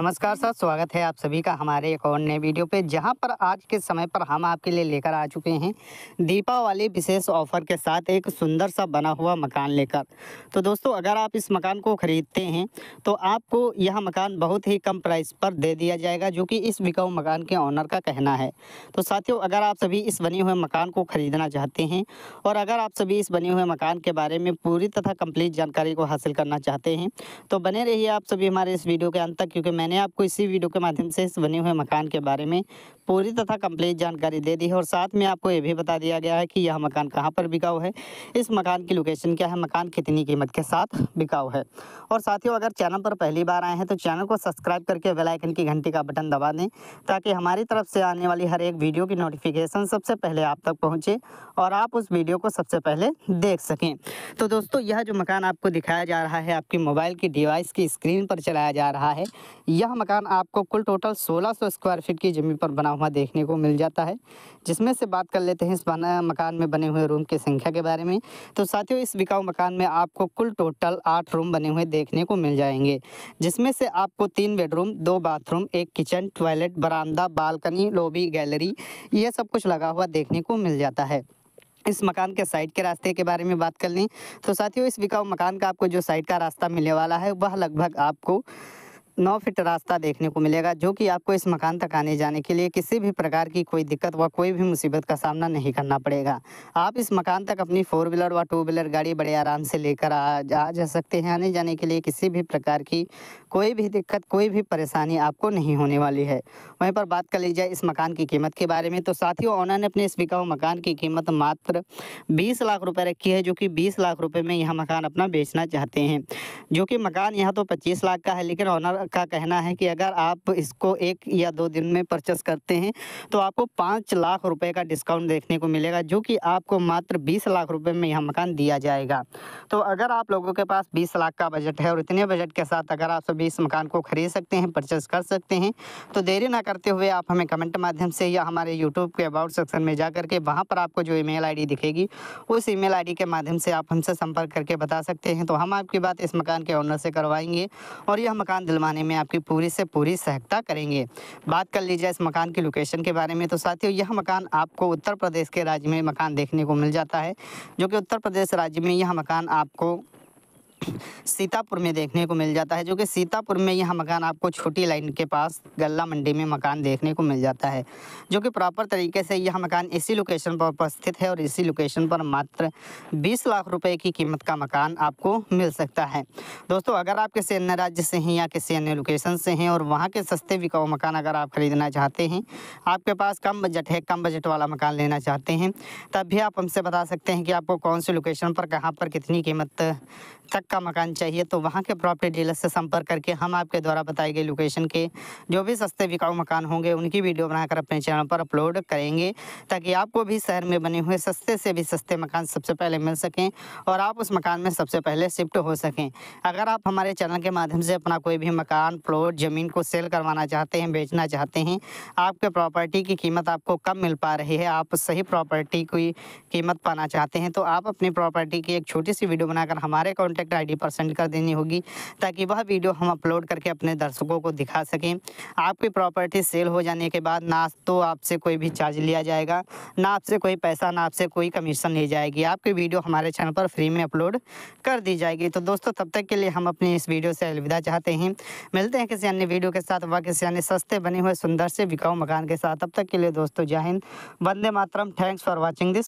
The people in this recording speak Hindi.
नमस्कार सर स्वागत है आप सभी का हमारे एक और नए वीडियो पे जहां पर आज के समय पर हम आपके लिए लेकर आ चुके हैं दीपावली विशेष ऑफर के साथ एक सुंदर सा बना हुआ मकान लेकर तो दोस्तों अगर आप इस मकान को ख़रीदते हैं तो आपको यह मकान बहुत ही कम प्राइस पर दे दिया जाएगा जो कि इस बिकाऊ मकान के ऑनर का कहना है तो साथियों अगर आप सभी इस बने हुए मकान को ख़रीदना चाहते हैं और अगर आप सभी इस बने हुए मकान के बारे में पूरी तथा कम्प्लीट जानकारी को हासिल करना चाहते हैं तो बने रहिए आप सभी हमारे इस वीडियो के अंत तक क्योंकि मैं मैंने आपको इसी वीडियो के माध्यम से इस बने हुए मकान के बारे में पूरी तथा कंप्लीट जानकारी दे दी है और साथ में आपको ये भी बता दिया गया है कि यह मकान कहाँ पर बिकाऊ है इस मकान की लोकेशन क्या है मकान कितनी कीमत के साथ बिकाऊ है और साथियों अगर चैनल पर पहली बार आए हैं तो चैनल को सब्सक्राइब करके बेलाइकन की घंटी का बटन दबा दें ताकि हमारी तरफ से आने वाली हर एक वीडियो की नोटिफिकेशन सबसे पहले आप तक पहुँचे और आप उस वीडियो को सबसे पहले देख सकें तो दोस्तों यह जो मकान आपको दिखाया जा रहा है आपकी मोबाइल की डिवाइस की स्क्रीन पर चलाया जा रहा है यह मकान आपको कुल टोटल 1600 स्क्वायर फीट की ज़मीन पर बना हुआ देखने को मिल जाता है जिसमें से बात कर लेते हैं इस बना मकान में बने हुए रूम की संख्या के बारे में तो साथियों इस बिकाऊ मकान में आपको कुल टोटल आठ रूम बने हुए देखने को मिल जाएंगे जिसमें से आपको तीन बेडरूम दो बाथरूम एक किचन टॉयलेट बरामदा बालकनी लॉबी गैलरी यह सब कुछ लगा हुआ देखने को मिल जाता है इस मकान के साइड के रास्ते के बारे में बात कर लें तो साथियों इस बिकाऊ मकान का आपको जो साइड का रास्ता मिलने वाला है वह लगभग आपको नौ फिट रास्ता देखने को मिलेगा जो कि आपको इस मकान तक आने जाने के लिए किसी भी प्रकार की कोई दिक्कत व कोई भी मुसीबत का सामना नहीं करना पड़ेगा आप इस मकान तक अपनी फोर व्हीलर व टू व्हीलर गाड़ी बड़े आराम से लेकर आ जा सकते हैं आने जाने के लिए किसी भी प्रकार की कोई भी दिक्कत कोई भी परेशानी आपको नहीं होने वाली है वहीं पर बात कर ली जाए इस मकान की कीमत के बारे में तो साथियों ओनर ने अपने इस बिकाऊ मकान की कीमत मात्र बीस लाख रुपये रखी है जो कि बीस लाख रुपये में यह मकान अपना बेचना चाहते हैं जो कि मकान यहाँ तो पच्चीस लाख का है लेकिन ऑनर का कहना है कि अगर आप इसको एक या दो दिन में परचेस करते हैं तो आपको पाँच लाख रुपए का डिस्काउंट देखने को मिलेगा जो कि आपको मात्र बीस लाख रुपये में यह मकान दिया जाएगा तो अगर आप लोगों के पास बीस लाख का बजट है और इतने बजट के साथ अगर आप सभी इस मकान को खरीद सकते हैं परचेस कर सकते हैं तो देरी ना करते हुए आप हमें कमेंट माध्यम से या हमारे यूट्यूब के अबाउट सेक्शन में जा करके वहाँ पर आपको जो ई मेल दिखेगी उस ई मेल के माध्यम से आप हमसे संपर्क करके बता सकते हैं तो हम आपकी बात इस मकान के ऑनर से करवाएंगे और यह मकान दिलवाने बनाने में आपकी पूरी से पूरी सहायता करेंगे बात कर लीजिए इस मकान की लोकेशन के बारे में तो साथियों यह मकान आपको उत्तर प्रदेश के राज्य में मकान देखने को मिल जाता है जो कि उत्तर प्रदेश राज्य में यह मकान आपको सीतापुर में देखने को मिल जाता है जो कि सीतापुर में यह मकान आपको छोटी लाइन के पास गल्ला मंडी में मकान देखने को मिल जाता है जो कि प्रॉपर तरीके से यह मकान इसी लोकेशन पर उपस्थित है और इसी लोकेशन पर मात्र 20 लाख रुपए की कीमत का मकान आपको मिल सकता है दोस्तों अगर आप किसी अन्य राज्य से हैं या किसी अन्य लोकेशन से हैं और वहाँ के सस्ते विकाऊ मकान अगर आप खरीदना चाहते हैं आपके पास कम बजट है कम बजट वाला मकान लेना चाहते हैं तब भी आप हमसे बता सकते हैं कि आपको कौन सी लोकेशन पर कहाँ पर कितनी कीमत तक का मकान चाहिए तो वहाँ के प्रॉपर्टी डीलर से संपर्क करके हम आपके द्वारा बताई गई लोकेशन के जो भी सस्ते बिकाऊ मकान होंगे उनकी वीडियो बनाकर अपने चैनल पर अपलोड करेंगे ताकि आपको भी शहर में बने हुए सस्ते से भी सस्ते मकान सबसे पहले मिल सकें और आप उस मकान में सबसे पहले शिफ्ट हो सकें अगर आप हमारे चैनल के माध्यम से अपना कोई भी मकान प्लॉट ज़मीन को सेल करवाना चाहते हैं बेचना चाहते हैं आपके प्रॉपर्टी की कीमत आपको कम मिल पा रही है आप सही प्रॉपर्टी की कीमत पाना चाहते हैं तो आप अपनी प्रॉपर्टी की एक छोटी सी वीडियो बनाकर हमारे कॉन्टैक्ट आईडी पर सेंड कर देनी होगी ताकि वह वीडियो हम अपलोड करके अपने दर्शकों को दिखा सकें आपकी प्रॉपर्टी सेल हो जाने के बाद ना तो आपसे कोई भी चार्ज लिया जाएगा ना आपसे कोई पैसा ना आपसे कोई कमीशन ली जाएगी आपकी वीडियो हमारे चैनल पर फ्री में अपलोड कर दी जाएगी तो दोस्तों तब तक के लिए हम अपनी इस वीडियो से अलविदा चाहते हैं मिलते हैं किसी अन्य वीडियो के साथ वह किसी अन्य सस्ते बने हुए सुंदर से बिकाऊ मकान के साथ तब तक के लिए दोस्तों जय हिंद वंदे मातरम थैंक्स फॉर वॉचिंग दिस